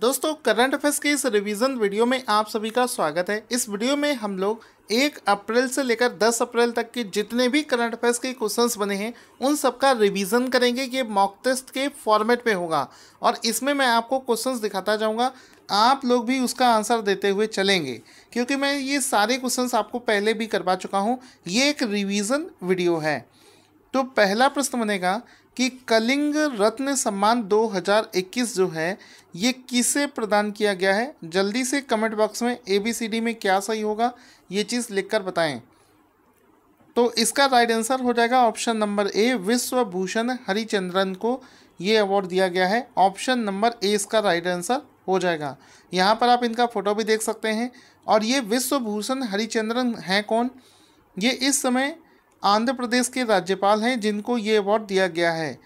दोस्तों current affairs के इस रिवीजन वीडियो में आप सभी का स्वागत है इस वीडियो में हम लोग एक अप्रैल से लेकर दस अप्रैल तक के जितने भी करंट अफेयर्स के क्वेश्चंस बने हैं उन सबका रिवीजन करेंगे ये मॉक टेस्ट के फॉर्मेट में होगा और इसमें मैं आपको क्वेश्चंस दिखाता जाऊंगा आप लोग भी उसका आंसर देते हुए चलेंगे क्योंकि मैं ये सारे क्वेश्चन आपको पहले भी करवा चुका हूँ ये एक रिविज़न वीडियो है तो पहला प्रश्न बनेगा कि कलिंग रत्न सम्मान 2021 जो है ये किसे प्रदान किया गया है जल्दी से कमेंट बॉक्स में ए बी सी डी में क्या सही होगा ये चीज़ लिखकर बताएं तो इसका राइट आंसर हो जाएगा ऑप्शन नंबर ए विश्वभूषण हरिचंद्रन को ये अवार्ड दिया गया है ऑप्शन नंबर ए इसका राइट आंसर हो जाएगा यहाँ पर आप इनका फ़ोटो भी देख सकते हैं और ये विश्वभूषण हरिचंद्रन हैं कौन ये इस समय आंध्र प्रदेश के राज्यपाल हैं जिनको ये अवार्ड दिया गया है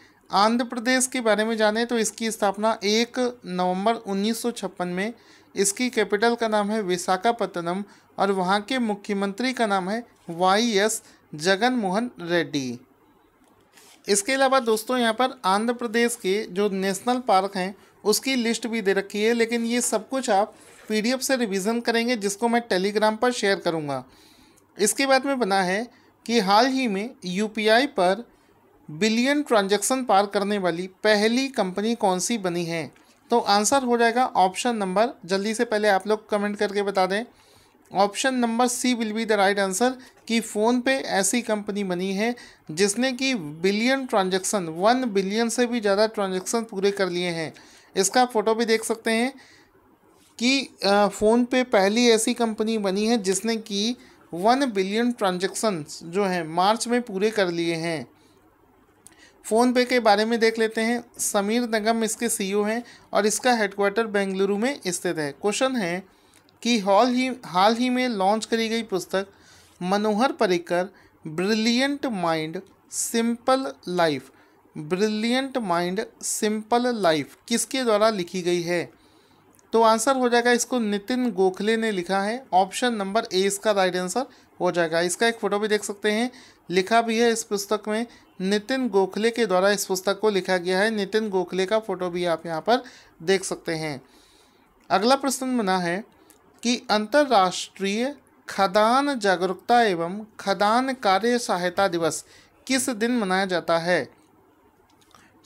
आंध्र प्रदेश के बारे में जाने तो इसकी स्थापना एक नवंबर उन्नीस में इसकी कैपिटल का नाम है विशाखापत्तनम और वहाँ के मुख्यमंत्री का नाम है वाई एस जगन मोहन रेड्डी इसके अलावा दोस्तों यहाँ पर आंध्र प्रदेश के जो नेशनल पार्क हैं उसकी लिस्ट भी दे रखी है लेकिन ये सब कुछ आप पीडीएफ से रिवीजन करेंगे जिसको मैं टेलीग्राम पर शेयर करूँगा इसके बाद में बना है कि हाल ही में यूपीआई पर बिलियन ट्रांजैक्शन पार करने वाली पहली कंपनी कौन सी बनी है तो आंसर हो जाएगा ऑप्शन नंबर जल्दी से पहले आप लोग कमेंट करके बता दें option number C will be the right answer कि फ़ोन पे ऐसी कंपनी बनी है जिसने कि बिलियन ट्रांजैक्शन वन बिलियन से भी ज़्यादा ट्रांजैक्शन पूरे कर लिए हैं इसका फ़ोटो भी देख सकते हैं कि फ़ोन पे पहली ऐसी कंपनी बनी है जिसने कि वन बिलियन ट्रांजेक्शन्स जो हैं मार्च में पूरे कर लिए हैं फ़ोन पे के बारे में देख लेते हैं समीर नगम इसके सीईओ e हैं और इसका हेडक्वार्टर बेंगलुरु में स्थित है क्वेश्चन है कि हाल ही हाल ही में लॉन्च करी गई पुस्तक Manohar Parrikar brilliant mind simple life brilliant mind simple life किसके द्वारा लिखी गई है तो आंसर हो जाएगा इसको नितिन गोखले ने लिखा है ऑप्शन नंबर ए इसका राइट आंसर हो जाएगा इसका एक फ़ोटो भी देख सकते हैं लिखा भी है इस पुस्तक में नितिन गोखले के द्वारा इस पुस्तक को लिखा गया है नितिन गोखले का फ़ोटो भी आप यहाँ पर देख सकते हैं अगला प्रश्न बना है कि अंतर्राष्ट्रीय खदान जागरूकता एवं खदान कार्य सहायता दिवस किस दिन मनाया जाता है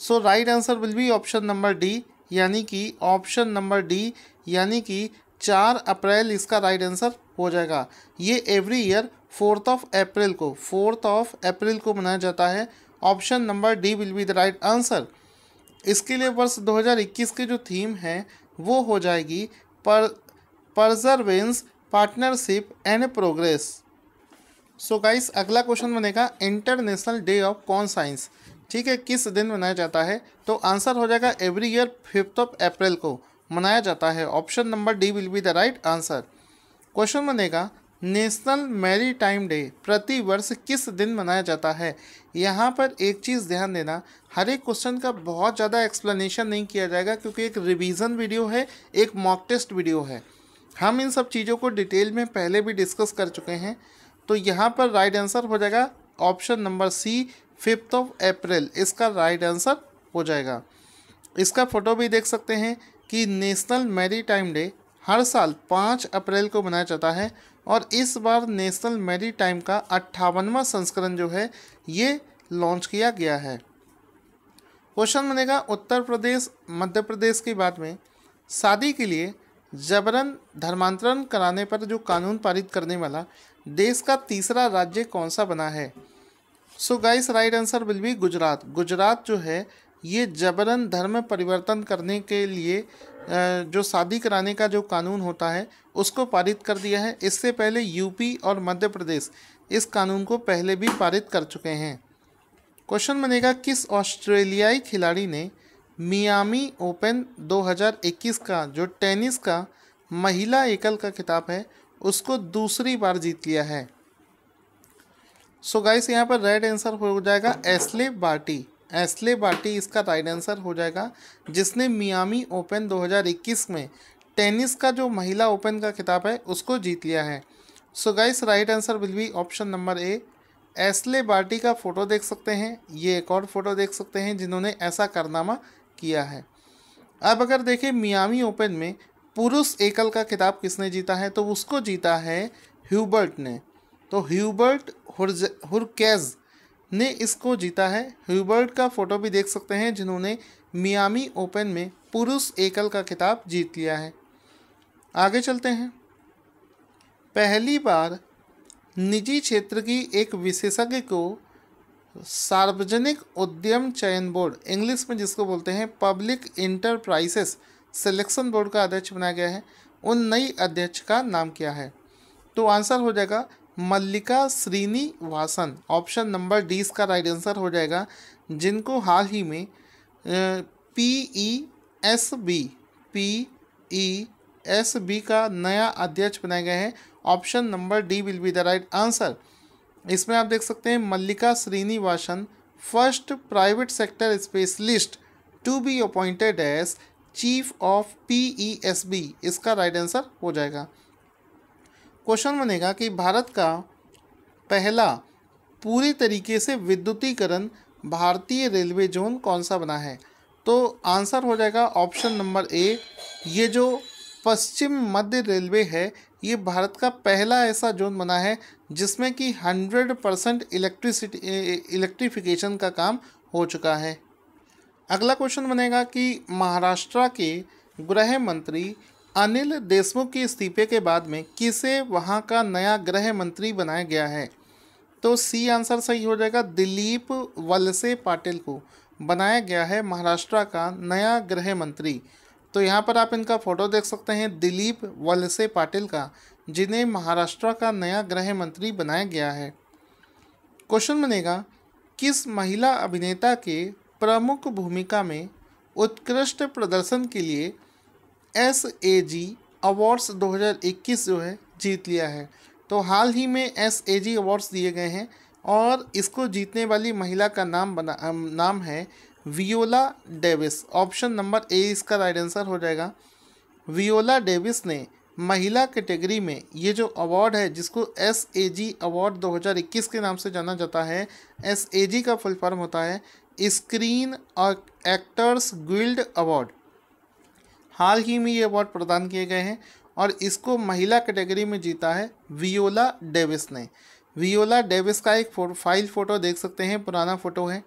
so right answer will be option number D यानी कि ऑप्शन नंबर डी यानी कि चार अप्रैल इसका राइट आंसर हो जाएगा ये every year fourth of April को फोर्थ ऑफ अप्रैल को मनाया जाता है option number D will be the right answer इसके लिए वर्ष 2021 की जो थीम है वो हो जाएगी पर perseverance partnership and progress so guys अगला क्वेश्चन बनेगा international day of conscience ठीक है किस दिन मनाया जाता है तो आंसर हो जाएगा every year fifth of April को मनाया जाता है option number D will be the right answer question बनेगा नेशनल मैरी टाइम डे प्रति वर्ष किस दिन मनाया जाता है यहाँ पर एक चीज़ ध्यान देना हर एक क्वेश्चन का बहुत ज़्यादा एक्सप्लेनेशन नहीं किया जाएगा क्योंकि एक रिवीजन वीडियो है एक मॉक टेस्ट वीडियो है हम इन सब चीज़ों को डिटेल में पहले भी डिस्कस कर चुके हैं तो यहाँ पर राइट आंसर हो जाएगा option number C fifth of April इसका राइट आंसर हो जाएगा इसका फ़ोटो भी देख सकते हैं कि नेशनल मैरी टाइम डे हर साल पाँच अप्रैल को मनाया जाता है और इस बार नेशनल मैरी टाइम का अट्ठावनवा संस्करण जो है ये लॉन्च किया गया है क्वेश्चन बनेगा उत्तर प्रदेश मध्य प्रदेश की बात में शादी के लिए जबरन धर्मांतरण कराने पर जो कानून पारित करने वाला देश का तीसरा राज्य कौन सा बना है so guys right answer will be Gujarat Gujarat जो है ये जबरन धर्म परिवर्तन करने के लिए जो शादी कराने का जो कानून होता है उसको पारित कर दिया है इससे पहले यूपी और मध्य प्रदेश इस कानून को पहले भी पारित कर चुके हैं क्वेश्चन बनेगा किस ऑस्ट्रेलियाई खिलाड़ी ने मियामी ओपन 2021 का जो टेनिस का महिला एकल का खिताब है उसको दूसरी बार जीत लिया है सो गाइस यहाँ पर राइट आंसर हो जाएगा एसले बाटी एस्ले बाटी इसका राइट आंसर हो जाएगा जिसने मियामी ओपन 2021 में टेनिस का जो महिला ओपन का खिताब है उसको जीत लिया है so guys right answer will be option number A एसले बाटी का फ़ोटो देख सकते हैं ये एक और फ़ोटो देख सकते हैं जिन्होंने ऐसा कारनामा किया है अब अगर देखें मियामी ओपन में पुरुष एकल का खिताब किसने जीता है तो उसको जीता है ह्यूबर्ट ने तो ह्यूबर्ट हुरकेज ने इसको जीता है ह्यूबर्ट का फ़ोटो भी देख सकते हैं जिन्होंने मियामी ओपन में पुरुष एकल का खिताब जीत लिया है आगे चलते हैं पहली बार निजी क्षेत्र की एक विशेषज्ञ को सार्वजनिक उद्यम चयन बोर्ड इंग्लिश में जिसको बोलते हैं पब्लिक इंटरप्राइसेस सिलेक्शन बोर्ड का अध्यक्ष बनाया गया है उन नई अध्यक्ष का नाम क्या है तो आंसर हो जाएगा Mallika Srinivasan option number D इसका राइट आंसर हो जाएगा जिनको हाल ही में P E S B P E S B का नया अध्यक्ष बनाया गया है option number D will be the right answer इसमें आप देख सकते हैं Mallika Srinivasan first private sector specialist to be appointed as chief of P E S B इसका राइट आंसर हो जाएगा क्वेश्चन बनेगा कि भारत का पहला पूरी तरीके से विद्युतीकरण भारतीय रेलवे जोन कौन सा बना है तो आंसर हो जाएगा ऑप्शन नंबर ए ये जो पश्चिम मध्य रेलवे है ये भारत का पहला ऐसा जोन बना है जिसमें कि 100 परसेंट इलेक्ट्रिसिटी इलेक्ट्रिफिकेशन का काम हो चुका है अगला क्वेश्चन बनेगा कि महाराष्ट्र के गृह मंत्री अनिल देशमुख के इस्तीफे के बाद में किसे वहां का नया गृह मंत्री बनाया गया है तो सी आंसर सही हो जाएगा दिलीप वलसे पाटिल को बनाया गया है महाराष्ट्र का नया गृह मंत्री तो यहाँ पर आप इनका फोटो देख सकते हैं दिलीप वलसे पाटिल का जिन्हें महाराष्ट्र का नया गृह मंत्री बनाया गया है क्वेश्चन बनेगा किस महिला अभिनेता के प्रमुख भूमिका में उत्कृष्ट प्रदर्शन के लिए एस ए जी अवार्ड्स 2021 जो है जीत लिया है तो हाल ही में एस ए जी अवार्ड्स दिए गए हैं और इसको जीतने वाली महिला का नाम बना नाम है Viola Davis option number A इसका राइट आंसर हो जाएगा वियोला डेविस ने महिला कैटेगरी में ये जो अवार्ड है जिसको एस ए जी अवार्ड 2021 के नाम से जाना जाता है एस ए जी का फुल फॉर्म होता है स्क्रीन एक्टर्स गिल्ड अवार्ड हाल ही में ये अवार्ड प्रदान किए गए हैं और इसको महिला कैटेगरी में जीता है वियोला डेविस ने वियोला डेविस का एक फो, फाइल फ़ोटो देख सकते हैं पुराना फ़ोटो है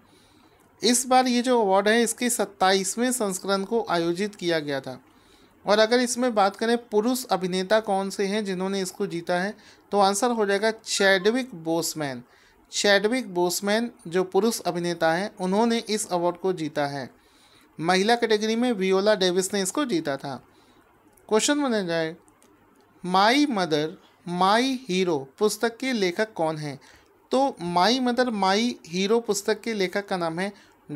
इस बार ये जो अवार्ड है इसके सत्ताईसवें संस्करण को आयोजित किया गया था और अगर इसमें बात करें पुरुष अभिनेता कौन से हैं जिन्होंने इसको जीता है तो आंसर हो जाएगा चैडविक बोसमैन चैडविक बोसमैन जो पुरुष अभिनेता हैं उन्होंने इस अवार्ड को जीता है महिला कैटेगरी में वियोला डेविस ने इसको जीता था क्वेश्चन बने जाए माई मदर माई हीरो पुस्तक के लेखक कौन हैं तो माई मदर माई हीरो पुस्तक के लेखक का नाम है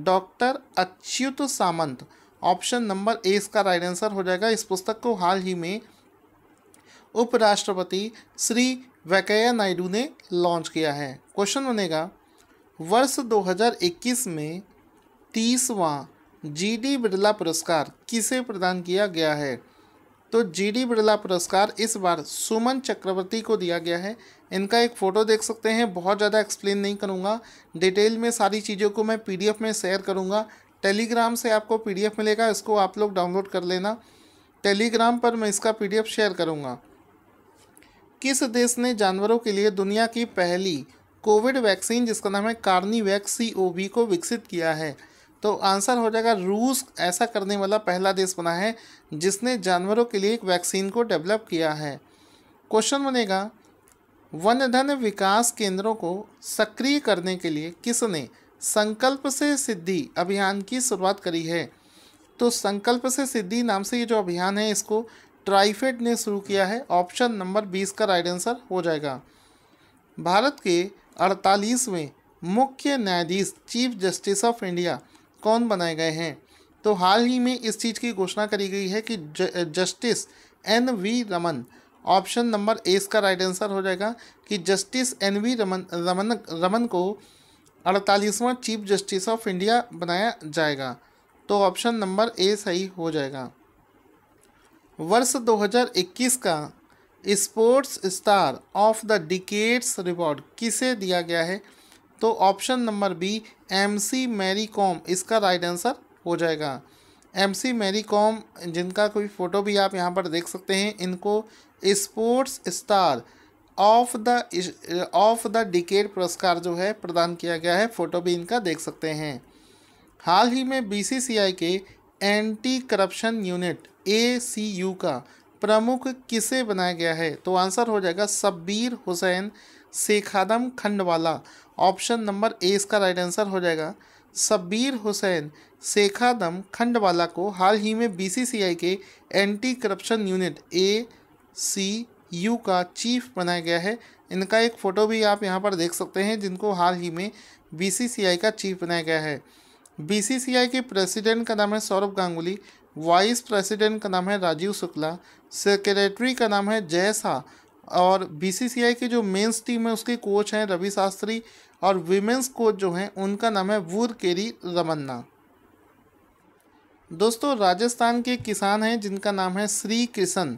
doctor Achyuta Samanta option number A इसका राइट आंसर हो जाएगा इस पुस्तक को हाल ही में उपराष्ट्रपति श्री वेंकैया नायडू ने लॉन्च किया है क्वेश्चन बनेगा वर्ष 2021 में तीसवां जी डी बिरला पुरस्कार किसे प्रदान किया गया है तो जी डी बिरला पुरस्कार इस बार सुमन चक्रवर्ती को दिया गया है इनका एक फ़ोटो देख सकते हैं बहुत ज़्यादा एक्सप्लेन नहीं करूँगा डिटेल में सारी चीज़ों को मैं पीडीएफ में शेयर करूँगा टेलीग्राम से आपको पीडीएफ मिलेगा इसको आप लोग डाउनलोड कर लेना टेलीग्राम पर मैं इसका पी शेयर करूँगा किस देश ने जानवरों के लिए दुनिया की पहली कोविड वैक्सीन जिसका नाम है कार्नी वैक्स सी को विकसित किया है तो आंसर हो जाएगा रूस ऐसा करने वाला पहला देश बना है जिसने जानवरों के लिए एक वैक्सीन को डेवलप किया है क्वेश्चन बनेगा वन धन विकास केंद्रों को सक्रिय करने के लिए किसने संकल्प से सिद्धि अभियान की शुरुआत करी है तो संकल्प से सिद्धि नाम से ये जो अभियान है इसको ट्राइफेड ने शुरू किया है ऑप्शन नंबर बीस का राइट आंसर हो जाएगा भारत के अड़तालीसवें मुख्य न्यायाधीश चीफ जस्टिस ऑफ इंडिया कौन बनाए गए हैं तो हाल ही में इस चीज़ की घोषणा करी गई है कि ज, justice N V Ramana option number A इसका राइट आंसर हो जाएगा कि justice N V Ramana Ramana Ramana को अड़तालीसवां चीफ जस्टिस ऑफ इंडिया बनाया जाएगा तो ऑप्शन नंबर ए सही हो जाएगा वर्ष 2021 का sports star of the decades reward किसे दिया गया है तो option number B M C Mary Kom इसका राइट आंसर हो जाएगा एम सी मैरी कॉम जिनका कोई फ़ोटो भी आप यहाँ पर देख सकते हैं इनको sports star of the of the decade पुरस्कार जो है प्रदान किया गया है फ़ोटो भी इनका देख सकते हैं हाल ही में बीसीसीआई के एंटी करप्शन यूनिट एसीयू का प्रमुख किसे बनाया गया है तो आंसर हो जाएगा Shabbir Hussain Shekhadam Khandwala option number A इसका राइट आंसर हो जाएगा शब्बीर हुसैन शेखादम खंडवाला को हाल ही में बीसीसीआई के anti corruption unit A C U का चीफ बनाया गया है इनका एक फ़ोटो भी आप यहाँ पर देख सकते हैं जिनको हाल ही में बीसीसीआई का चीफ बनाया गया है बीसीसीआई के प्रेसिडेंट का नाम है सौरभ गांगुली वाइस प्रेसिडेंट का नाम है राजीव शुक्ला सेक्रेटरी का नाम है जय और बीसीसीआई की जो मेंस टीम है उसके कोच हैं रवि शास्त्री और विमेंस कोच जो हैं उनका नाम है वूर केरी रमन्ना दोस्तों राजस्थान के किसान हैं जिनका नाम है श्री कृष्ण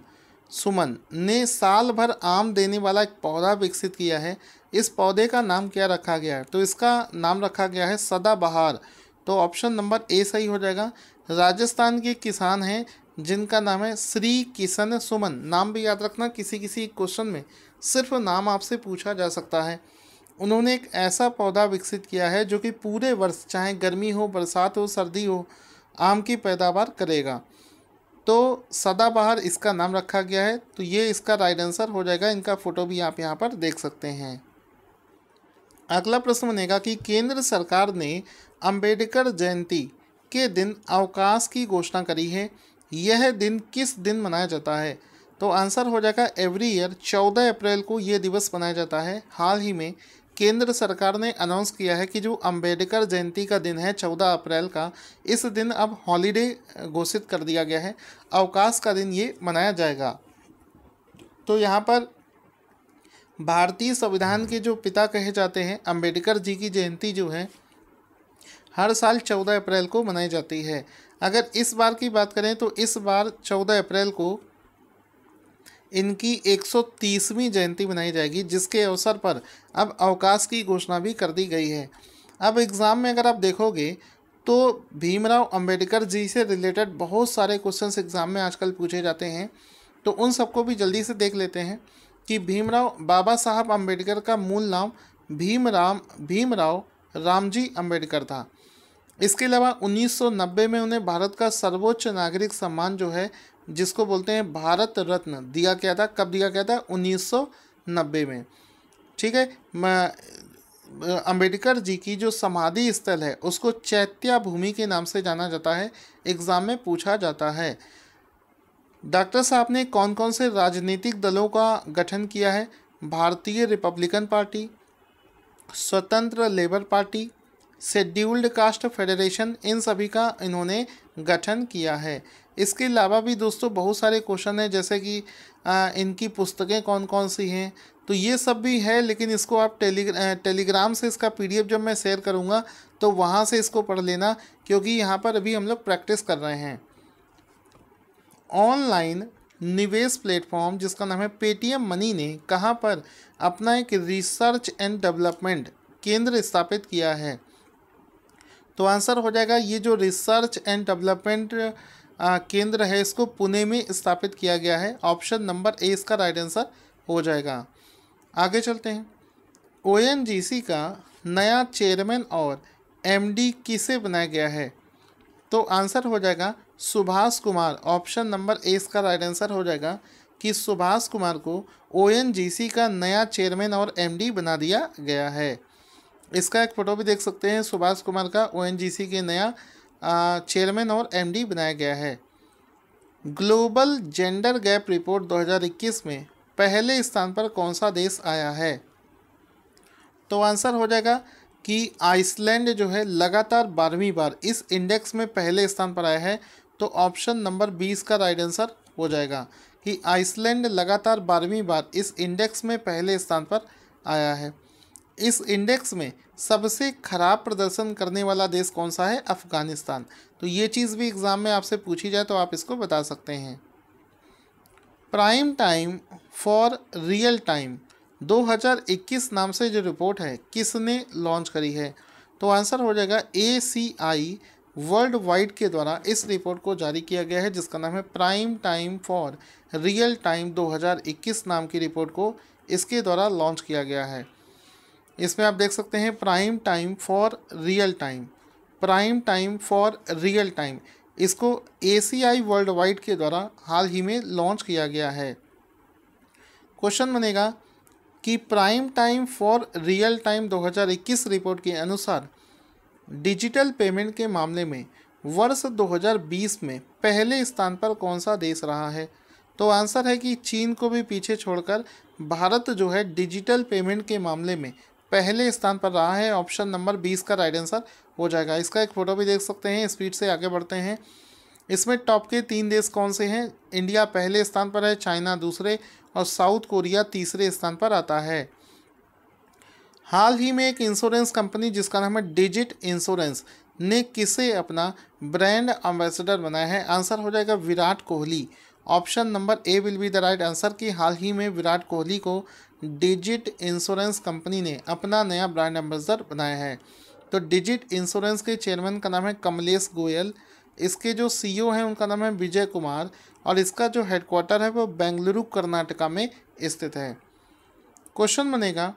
सुमन ने साल भर आम देने वाला एक पौधा विकसित किया है इस पौधे का नाम क्या रखा गया है तो इसका नाम रखा गया है सदाबहार तो ऑप्शन नंबर ए सही हो जाएगा राजस्थान के किसान हैं जिनका नाम है श्री किशन सुमन नाम भी याद रखना किसी किसी क्वेश्चन में सिर्फ नाम आपसे पूछा जा सकता है उन्होंने एक ऐसा पौधा विकसित किया है जो कि पूरे वर्ष चाहे गर्मी हो बरसात हो सर्दी हो आम की पैदावार करेगा तो सदाबहार इसका नाम रखा गया है तो ये इसका राइट आंसर हो जाएगा इनका फ़ोटो भी आप यहाँ पर देख सकते हैं अगला प्रश्न बनेगा कि केंद्र सरकार ने अंबेडकर जयंती के दिन अवकाश की घोषणा करी है यह दिन किस दिन मनाया जाता है तो आंसर हो जाएगा एवरी ईयर चौदह अप्रैल को यह दिवस मनाया जाता है हाल ही में केंद्र सरकार ने अनाउंस किया है कि जो अंबेडकर जयंती का दिन है चौदह अप्रैल का इस दिन अब हॉलीडे घोषित कर दिया गया है अवकाश का दिन ये मनाया जाएगा तो यहाँ पर भारतीय संविधान के जो पिता कहे जाते हैं अंबेडकर जी की जयंती जो है हर साल चौदह अप्रैल को मनाई जाती है अगर इस बार की बात करें तो इस बार चौदह अप्रैल को इनकी 130वीं जयंती मनाई जाएगी जिसके अवसर पर अब अवकाश की घोषणा भी कर दी गई है अब एग्ज़ाम में अगर आप देखोगे तो भीमराव अंबेडकर जी से रिलेटेड बहुत सारे क्वेश्चंस एग्ज़ाम में आजकल पूछे जाते हैं तो उन सबको भी जल्दी से देख लेते हैं कि भीमराव बाबा साहब अम्बेडकर का मूल नाम भीमराम भीमराव रामजी अम्बेडकर था इसके अलावा 1990 में उन्हें भारत का सर्वोच्च नागरिक सम्मान जो है जिसको बोलते हैं भारत रत्न दिया गया था कब दिया गया था 1990 में ठीक है अंबेडकर जी की जो समाधि स्थल है उसको चैत्या भूमि के नाम से जाना जाता है एग्ज़ाम में पूछा जाता है डॉक्टर साहब ने कौन कौन से राजनीतिक दलों का गठन किया है भारतीय रिपब्लिकन पार्टी स्वतंत्र labour party scheduled caste federation इन सभी का इन्होंने गठन किया है इसके अलावा भी दोस्तों बहुत सारे क्वेश्चन हैं जैसे कि आ, इनकी पुस्तकें कौन कौन सी हैं तो ये सब भी है लेकिन इसको आप टेली टेलीग्राम से इसका पीडीएफ जब मैं शेयर करूँगा तो वहाँ से इसको पढ़ लेना क्योंकि यहाँ पर अभी हम लोग प्रैक्टिस कर रहे हैं ऑनलाइन निवेश प्लेटफॉर्म जिसका नाम है पेटीएम मनी ने कहाँ पर अपना एक रिसर्च एंड डेवलपमेंट केंद्र स्थापित किया है तो आंसर हो जाएगा ये जो रिसर्च एंड डेवलपमेंट केंद्र है इसको पुणे में स्थापित किया गया है ऑप्शन नंबर ए इसका राइट आंसर हो जाएगा आगे चलते हैं ओ का नया चेयरमैन और एमडी किसे बनाया गया है तो आंसर हो जाएगा Subhash Kumar option number A इसका राइट आंसर हो जाएगा कि सुभाष कुमार को ओ का नया चेयरमैन और एमडी बना दिया गया है इसका एक फ़ोटो भी देख सकते हैं सुभाष कुमार का ओ के नया चेयरमैन और एमडी बनाया गया है ग्लोबल जेंडर गैप रिपोर्ट 2021 में पहले स्थान पर कौन सा देश आया है तो आंसर हो जाएगा कि आइसलैंड जो है लगातार बारहवीं बार इस इंडेक्स में पहले स्थान पर आया है तो ऑप्शन नंबर बीस का राइट आंसर हो जाएगा कि आइसलैंड लगातार बारहवीं बार इस इंडेक्स में पहले स्थान पर आया है इस इंडेक्स में सबसे खराब प्रदर्शन करने वाला देश कौन सा है अफ़गानिस्तान तो ये चीज़ भी एग्ज़ाम में आपसे पूछी जाए तो आप इसको बता सकते हैं prime time for real time 2021 नाम से जो रिपोर्ट है किसने लॉन्च करी है तो आंसर हो जाएगा ए सी आई वर्ल्ड वाइड के द्वारा इस रिपोर्ट को जारी किया गया है जिसका नाम है prime time for real time 2021 नाम की रिपोर्ट को इसके द्वारा लॉन्च किया गया है इसमें आप देख सकते हैं prime time for real time prime time for real time इसको ए वर्ल्ड वाइड के द्वारा हाल ही में लॉन्च किया गया है क्वेश्चन बनेगा कि prime time for real time 2021 report के अनुसार डिजिटल पेमेंट के मामले में वर्ष 2020 में पहले स्थान पर कौन सा देश रहा है तो आंसर है कि चीन को भी पीछे छोड़कर भारत जो है डिजिटल पेमेंट के मामले में पहले स्थान पर रहा है ऑप्शन नंबर बीस का राइट आंसर हो जाएगा इसका एक फ़ोटो भी देख सकते हैं स्पीड से आगे बढ़ते हैं इसमें टॉप के तीन देश कौन से हैं इंडिया पहले स्थान पर है चाइना दूसरे और साउथ कोरिया तीसरे स्थान पर आता है हाल ही में एक इंश्योरेंस कंपनी जिसका नाम है डिजिट इंश्योरेंस ने किसे अपना ब्रांड एम्बेसडर बनाया है आंसर हो जाएगा Virat Kohli option number A will be the right answer कि हाल ही में विराट कोहली को डिजिट इंश्योरेंस कंपनी ने अपना नया ब्रांड एम्बेसडर बनाया है तो डिजिट इंश्योरेंस के चेयरमैन का नाम है कमलेश गोयल इसके जो सीईओ हैं उनका नाम है विजय कुमार और इसका जो हेडक्वार्टर है वो बेंगलुरु कर्नाटका में स्थित है क्वेश्चन बनेगा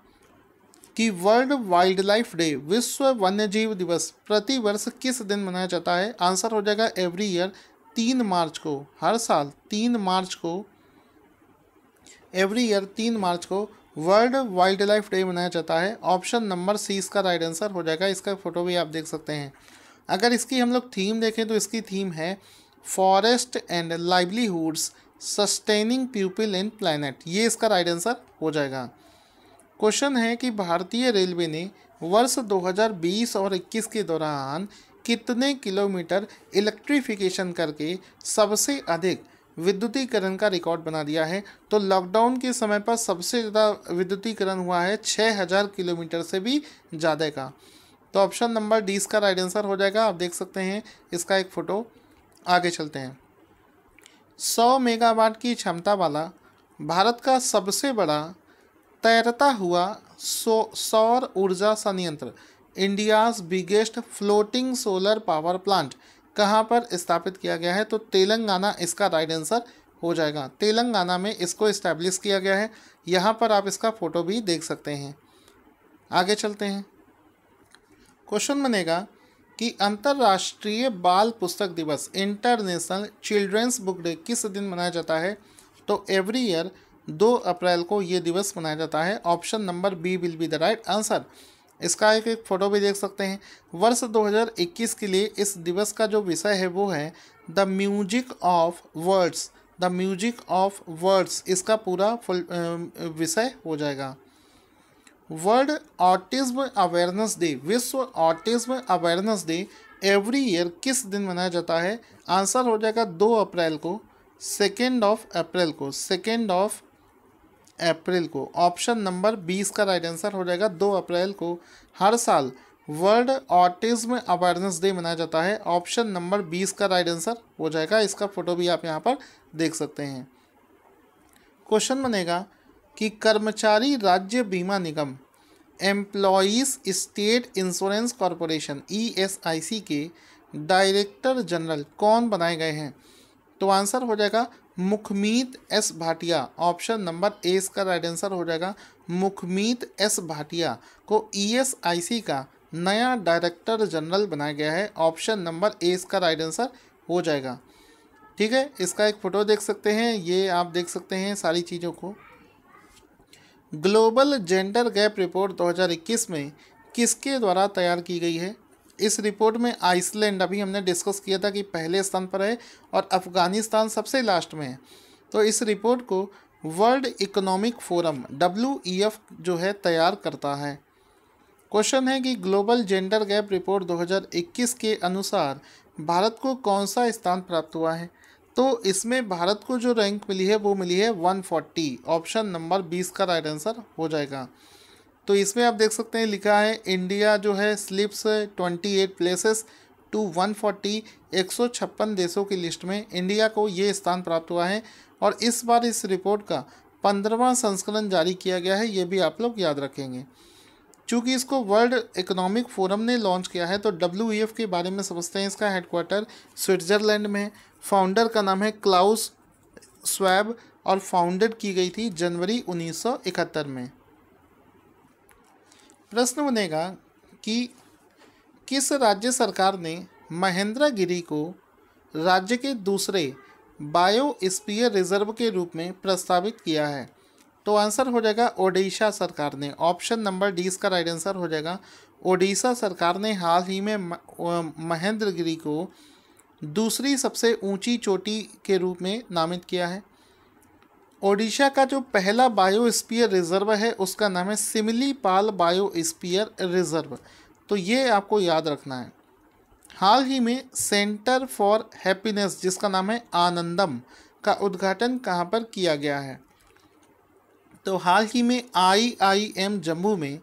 कि वर्ल्ड वाइल्ड लाइफ डे विश्व वन्यजीव दिवस प्रति वर्ष किस दिन मनाया जाता है आंसर हो जाएगा एवरी ईयर तीन मार्च को हर साल तीन मार्च को एवरी ईयर तीन मार्च को वर्ल्ड वाइल्ड लाइफ डे मनाया जाता है ऑप्शन नंबर सी इसका राइट आंसर हो जाएगा इसका फ़ोटो भी आप देख सकते हैं अगर इसकी हम लोग थीम देखें तो इसकी थीम है forest and livelihoods sustaining people in planet ये इसका राइट आंसर हो जाएगा क्वेश्चन है कि भारतीय रेलवे ने वर्ष 2020 और 21 के दौरान कितने किलोमीटर इलेक्ट्रिफिकेशन करके सबसे अधिक विद्युतीकरण का रिकॉर्ड बना दिया है तो लॉकडाउन के समय पर सबसे ज़्यादा विद्युतीकरण हुआ है छः हज़ार किलोमीटर से भी ज़्यादा का तो ऑप्शन नंबर डी इसका राइट आंसर हो जाएगा आप देख सकते हैं इसका एक फ़ोटो आगे चलते हैं सौ मेगावाट की क्षमता वाला भारत का सबसे बड़ा तैरता हुआ सौर ऊर्जा संयंत्र India's biggest floating solar power plant कहाँ पर स्थापित किया गया है तो तेलंगाना इसका राइट आंसर हो जाएगा तेलंगाना में इसको इस्टेब्लिश किया गया है यहाँ पर आप इसका फ़ोटो भी देख सकते हैं आगे चलते हैं क्वेश्चन बनेगा कि अंतर्राष्ट्रीय बाल पुस्तक दिवस इंटरनेशनल चिल्ड्रेंस बुक डे किस दिन मनाया जाता है तो एवरी ईयर दो अप्रैल को ये दिवस मनाया जाता है option number B will be the right answer इसका एक एक फ़ोटो भी देख सकते हैं वर्ष 2021 के लिए इस दिवस का जो विषय है वो है the music of words the music of words इसका पूरा फुल विषय हो जाएगा वर्ल्ड ऑटिज्म अवेयरनेस डे विश्व autism awareness day every year किस दिन मनाया जाता है आंसर हो जाएगा दो अप्रैल को सेकेंड ऑफ अप्रैल को सेकेंड ऑफ अप्रैल को ऑप्शन नंबर बीस का राइट आंसर हो जाएगा दो अप्रैल को हर साल वर्ल्ड ऑटिज्म अवेयरनेस डे मनाया जाता है ऑप्शन नंबर बीस का राइट आंसर हो जाएगा इसका फोटो भी आप यहाँ पर देख सकते हैं क्वेश्चन बनेगा कि कर्मचारी राज्य बीमा निगम employees state insurance corporation E e के डायरेक्टर जनरल कौन बनाए गए हैं तो आंसर हो जाएगा Mukhmeet S Bhatia option number A इसका राइट आंसर हो जाएगा मुखमीत एस भाटिया को ईएसआईसी e का नया डायरेक्टर जनरल बनाया गया है ऑप्शन नंबर ए इसका राइट आंसर हो जाएगा ठीक है इसका एक फ़ोटो देख सकते हैं ये आप देख सकते हैं सारी चीज़ों को ग्लोबल जेंडर गैप रिपोर्ट 2021 में किसके द्वारा तैयार की गई है इस रिपोर्ट में आइसलैंड अभी हमने डिस्कस किया था कि पहले स्थान पर है और अफ़गानिस्तान सबसे लास्ट में है तो इस रिपोर्ट को वर्ल्ड इकोनॉमिक फोरम डब्ल्यू जो है तैयार करता है क्वेश्चन है कि ग्लोबल जेंडर गैप रिपोर्ट 2021 के अनुसार भारत को कौन सा स्थान प्राप्त हुआ है तो इसमें भारत को जो रैंक मिली है वो मिली है 140 ऑप्शन नंबर 20 का राइट आंसर हो जाएगा तो इसमें आप देख सकते हैं लिखा है इंडिया जो है slips twenty eight places to one forty एक सौ छप्पन देशों की लिस्ट में इंडिया को ये स्थान प्राप्त हुआ है और इस बार इस रिपोर्ट का पंद्रवा संस्करण जारी किया गया है ये भी आप लोग याद रखेंगे चूँकि इसको वर्ल्ड इकोनॉमिक फोरम ने लॉन्च किया है तो डब्ल्यू e के बारे में समझते हैं इसका हेडक्वार्टर स्विट्ज़रलैंड में फाउंडर का नाम है क्लाउस स्वैब और फाउंडेड की गई थी जनवरी 1971 में प्रश्न बनेगा कि किस राज्य सरकार ने गिरी को राज्य के दूसरे बायोस्पियर रिजर्व के रूप में प्रस्तावित किया है तो आंसर हो जाएगा ओडिशा सरकार ने ऑप्शन नंबर डी इसका राइट आंसर हो जाएगा ओडिशा सरकार ने हाल ही में महेंद्रगिरी को दूसरी सबसे ऊंची चोटी के रूप में नामित किया है ओडिशा का जो पहला बायोस्पीयर रिजर्व है उसका नाम है सिमलीपाल बायोस्पीयर रिजर्व तो ये आपको याद रखना है हाल ही में सेंटर फॉर हैप्पीनेस जिसका नाम है आनंदम का उद्घाटन कहाँ पर किया गया है तो हाल ही में आई आई एम जम्मू में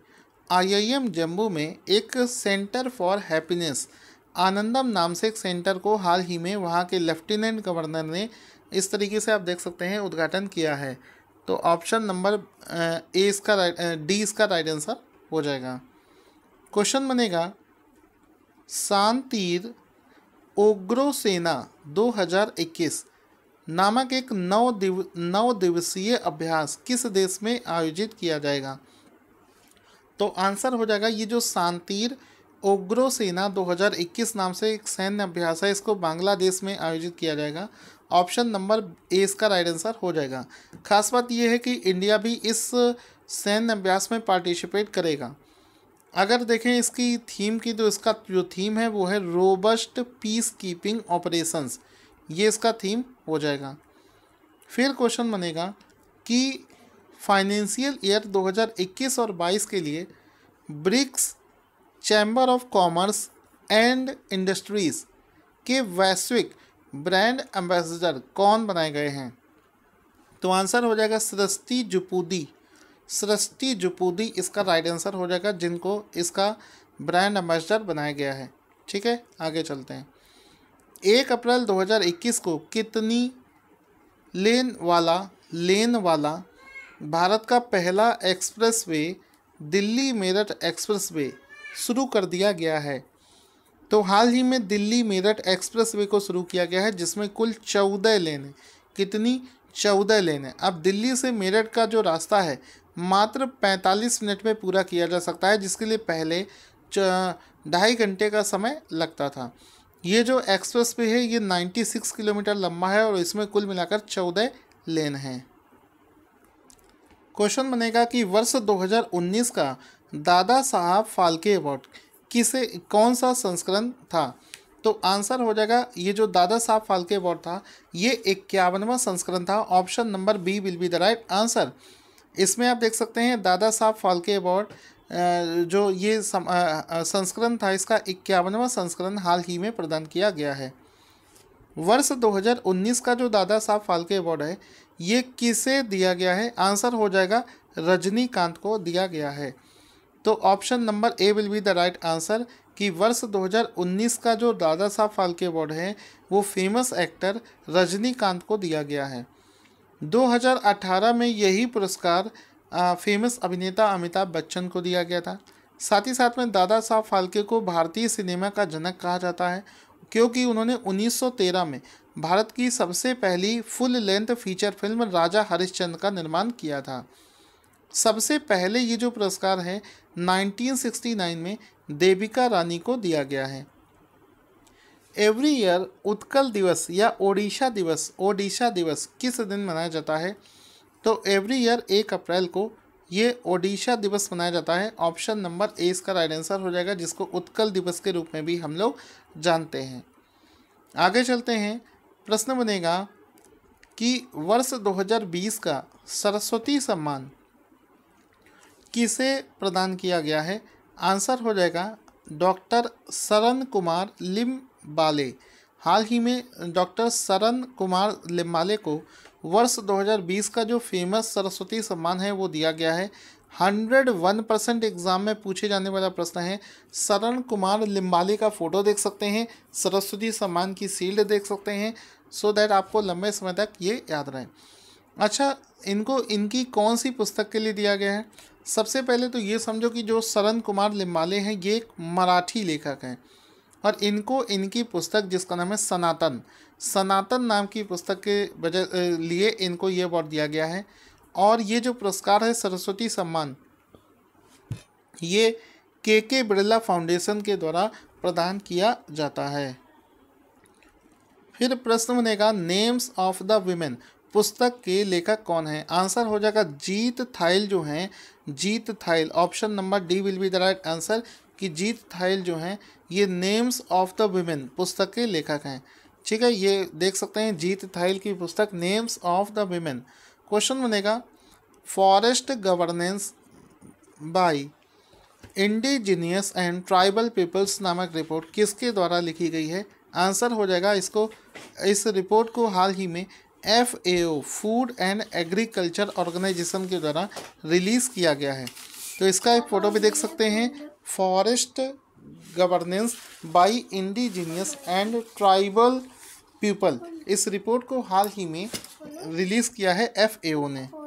आई आई एम जम्मू में एक सेंटर फॉर हैप्पीनेस आनंदम नाम से एक सेंटर को हाल ही में वहाँ के लेफ्टिनेंट गवर्नर ने इस तरीके से आप देख सकते हैं उद्घाटन किया है तो ऑप्शन नंबर ए इसका राइट डी इसका राइट आंसर हो जाएगा क्वेश्चन बनेगा शांतिर ओग्रोसेना 2021 नामक एक नौ दिव नौ दिवसीय अभ्यास किस देश में आयोजित किया जाएगा तो आंसर हो जाएगा ये जो शांतिर ओग्रोसेना 2021 नाम से एक सैन्य अभ्यास है इसको बांग्लादेश में आयोजित किया जाएगा ऑप्शन नंबर ए इसका राइट आंसर हो जाएगा खास बात यह है कि इंडिया भी इस सैन्य अभ्यास में पार्टिसिपेट करेगा अगर देखें इसकी थीम की तो इसका जो थीम है वो है रोबस्ट पीस कीपिंग ऑपरेशंस ये इसका थीम हो जाएगा फिर क्वेश्चन बनेगा कि फाइनेंशियल ईयर 2021 और 22 के लिए BRICS chamber of commerce and industries के वैश्विक ब्रांड एम्बेसडर कौन बनाए गए हैं तो आंसर हो जाएगा सृष्टि जुपूदी सृष्टि जुपूदी इसका राइट आंसर हो जाएगा जिनको इसका ब्रांड एम्बेसडर बनाया गया है ठीक है आगे चलते हैं एक अप्रैल 2021 को कितनी लेन वाला लेन वाला भारत का पहला एक्सप्रेसवे दिल्ली मेरठ एक्सप्रेसवे शुरू कर दिया गया है तो हाल ही में दिल्ली मेरठ एक्सप्रेसवे को शुरू किया गया है जिसमें कुल चौदह लेनें कितनी चौदह लेनें अब दिल्ली से मेरठ का जो रास्ता है मात्र पैंतालीस मिनट में पूरा किया जा सकता है जिसके लिए पहले ढाई घंटे का समय लगता था ये जो एक्सप्रेस वे है ये नाइन्टी सिक्स किलोमीटर लंबा है और इसमें कुल मिलाकर चौदह लेन हैं क्वेश्चन बनेगा कि वर्ष 2019 का दादा साहब फाल्के अवार्ड किसे कौन सा संस्करण था तो आंसर हो जाएगा ये जो दादा साहब फाल्के अवार्ड था ये इक्यावनवा संस्करण था option number B will be the right answer इसमें आप देख सकते हैं दादा साहब फाल्के अवार्ड जो ये संस्करण था इसका इक्यावनवा संस्करण हाल ही में प्रदान किया गया है वर्ष 2019 का जो दादा साहब फाल्के अवार्ड है ये किसे दिया गया है आंसर हो जाएगा रजनीकांत को दिया गया है तो option number A will be the right answer कि वर्ष 2019 का जो दादा साहब फाल्के अवार्ड है वो फेमस एक्टर रजनीकांत को दिया गया है 2018 में यही पुरस्कार फेमस अभिनेता अमिताभ बच्चन को दिया गया था साथ ही साथ में दादा साहब फाल्के को भारतीय सिनेमा का जनक कहा जाता है क्योंकि उन्होंने 1913 में भारत की सबसे पहली full length feature film Raja Harishchandra का निर्माण किया था सबसे पहले ये जो पुरस्कार है 1969 में देविका रानी को दिया गया है एवरी ईयर उत्कल दिवस या ओडिशा दिवस ओडिशा दिवस किस दिन मनाया जाता है तो एवरी ईयर एक अप्रैल को ये ओडिशा दिवस मनाया जाता है ऑप्शन नंबर ए इसका राइट आंसर हो जाएगा जिसको उत्कल दिवस के रूप में भी हम लोग जानते हैं आगे चलते हैं प्रश्न बनेगा कि वर्ष 2020 का सरस्वती सम्मान किसे प्रदान किया गया है आंसर हो जाएगा डॉक्टर शरण कुमार लिम्बाले हाल ही में डॉक्टर शरण कुमार लिम्बाले को वर्ष 2020 का जो फेमस सरस्वती सम्मान है वो दिया गया है हंड्रेड वन परसेंट एग्ज़ाम में पूछे जाने वाला प्रश्न है शरण कुमार लिम्बाले का फ़ोटो देख सकते हैं सरस्वती सम्मान की सील्ड देख सकते हैं सो so दैट आपको लंबे समय तक ये याद रहे अच्छा इनको इनकी कौन सी पुस्तक के लिए दिया गया है सबसे पहले तो ये समझो कि जो सरन कुमार लिम्बाले हैं ये एक मराठी लेखक हैं और इनको इनकी पुस्तक जिसका नाम है सनातन सनातन नाम की पुस्तक के वजह लिए इनको ये अवार्ड दिया गया है और ये जो पुरस्कार है सरस्वती सम्मान ये के के बिरला फाउंडेशन के द्वारा प्रदान किया जाता है फिर प्रश्न बनेगा नेम्स ऑफ द वीमेन पुस्तक के लेखक कौन है आंसर हो जाएगा जीत थाइल जो हैं Jeet Thayil option number D will be the right answer कि जीत थाइल जो हैं ये नेम्स ऑफ द वुमेन पुस्तक के लेखक हैं ठीक है ये देख सकते हैं जीत थाइल की पुस्तक names of the women question बनेगा forest governance by indigenous and tribal peoples नामक रिपोर्ट किसके द्वारा लिखी गई है आंसर हो जाएगा इसको इस रिपोर्ट को हाल ही में F food and agriculture organization के द्वारा रिलीज़ किया गया है तो इसका एक फ़ोटो भी देख सकते हैं forest governance by indigenous and tribal people इस रिपोर्ट को हाल ही में रिलीज़ किया है एफ ने